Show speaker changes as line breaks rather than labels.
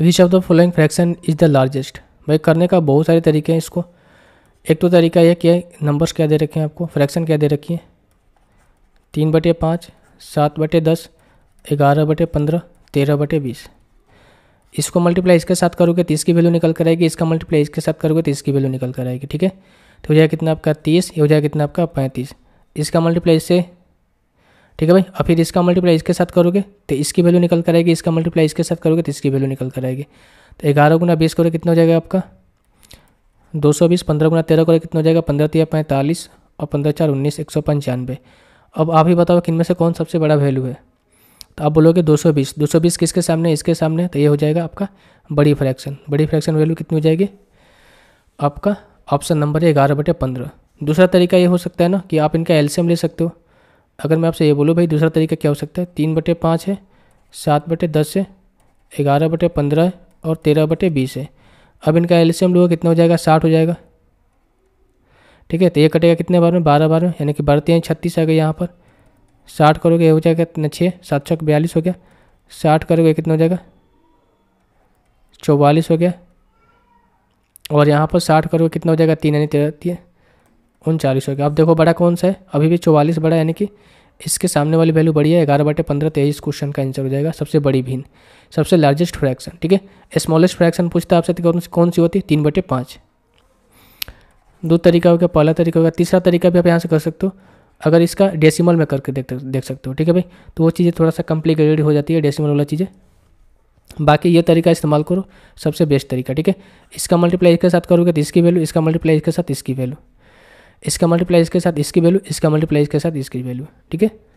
which of the following fraction is the largest भाई करने का बहुत सारे तरीके हैं इसको एक तो तरीका यह कि नंबर्स क्या दे रखे हैं आपको फ्रैक्शन क्या दे रखी है तीन बटे पाँच सात बटे दस ग्यारह बटे पंद्रह तेरह बटे बीस इसको मल्टीप्लाई इसके साथ करोगे तीस की वैल्यू निकल कर आएगी इसका मल्टीप्लाई इसके साथ करोगे तीस की वैल्यू निकल कर आएगी ठीक है तो हो जाएगा कितना आपका तीस हो जाएगा कितना आपका पैंतीस इसका मल्टीप्लाई इससे ठीक है भाई और फिर इसका मल्टीप्लाई इसके साथ करोगे तो इसकी वैल्यू निकल कर आएगी इसका मल्टीप्लाई इसके साथ करोगे तो इसकी वैल्यू निकल कर आएगी तो ग्यारह गुना बीस करोगे कितना हो जाएगा आपका दो सौ बीस पंद्रह गुना तेरह करोगे कितना हो जाएगा पंद्रह तीन पैंतालीस और पंद्रह चार उन्नीस एक सौ पंचानवे अब आप ही बताओ कि इनमें से कौन सबसे बड़ा वैल्यू है तो आप बोलोगे दो दो सौ बीस सौ बीस किसके सामने इसके सामने तो ये हो जाएगा आपका बड़ी फ्रैक्शन बड़ी फ्रैक्शन वैल्यू कितनी हो जाएगी आपका ऑप्शन नंबर है ग्यारह बटे पंद्रह दूसरा तरीका ये हो सकता है ना कि आप इनका एल्शियम ले सकते हो अगर मैं आपसे ये बोलूँ भाई दूसरा तरीका क्या हो सकता है तीन बटे पाँच है सात बटे दस है ग्यारह बटे पंद्रह और तेरह बटे बीस है अब इनका एल सी एम लोग कितना हो जाएगा साठ हो जाएगा ठीक है तो ये कटेगा कितने बार में बारह बार में यानी कि बढ़ते हैं छत्तीस आ गए यहाँ पर साठ करोगे हो जाएगा कितना छः सात सौ बयालीस हो गया साठ करोगे कितना हो जाएगा चौवालीस हो गया और यहाँ पर साठ करोगे कितना हो जाएगा तीन यानी तेरह उनचालीस हो गया अब देखो बड़ा कौन सा है अभी भी चौवालीस बड़ा यानी कि इसके सामने वाली वैल्यू बड़ी है ग्यारह बटे पंद्रह तेईस क्वेश्चन का आंसर हो जाएगा सबसे बड़ी भीन सबसे लार्जेस्ट फ्रैक्शन ठीक है स्मॉलेस्ट फ्रैक्शन पूछता है आपसे तो सी कौन सी होती है तीन बटे पाँच दो तरीका हो गया पहला तरीका हो गया तीसरा तरीका भी आप यहाँ से कर सकते हो अगर इसका डेसिमल में करके देख देख सकते हो ठीक है भाई तो वो चीज़ें थोड़ा सा कॉम्प्लिकेटेड हो जाती है डेसिमल वाला चीज़ें बाकी ये तरीका इस्तेमाल करो सबसे बेस्ट तरीका ठीक है इसका मल्टीप्लाई इसके साथ करोगे तो इसकी वैल्यू इसका मल्टीप्लाई इसके साथ इसकी वैल्यू इसका मल्टीप्लाई इसके साथ इसकी वैल्यू इसका मल्टीप्लाई इसके साथ इसकी वैल्यू ठीक है